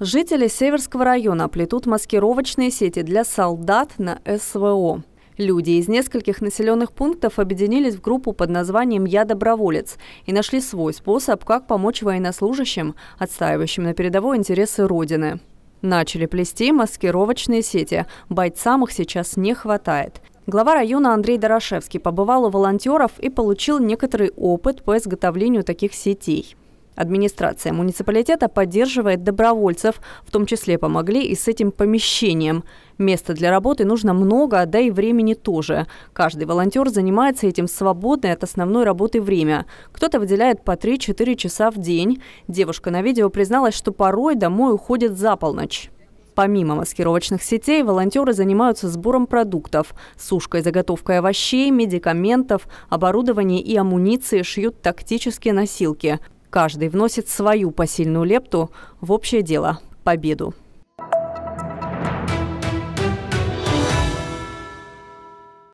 Жители Северского района плетут маскировочные сети для солдат на СВО. Люди из нескольких населенных пунктов объединились в группу под названием «Я доброволец» и нашли свой способ, как помочь военнослужащим, отстаивающим на передовой интересы Родины. Начали плести маскировочные сети. Бойцам их сейчас не хватает. Глава района Андрей Дорошевский побывал у волонтеров и получил некоторый опыт по изготовлению таких сетей. Администрация муниципалитета поддерживает добровольцев, в том числе помогли и с этим помещением. Места для работы нужно много, да и времени тоже. Каждый волонтер занимается этим свободное от основной работы время. Кто-то выделяет по 3-4 часа в день. Девушка на видео призналась, что порой домой уходит за полночь. Помимо маскировочных сетей, волонтеры занимаются сбором продуктов, сушкой, заготовкой овощей, медикаментов, оборудования и амуниции, шьют тактические носилки – Каждый вносит свою посильную лепту в общее дело – победу.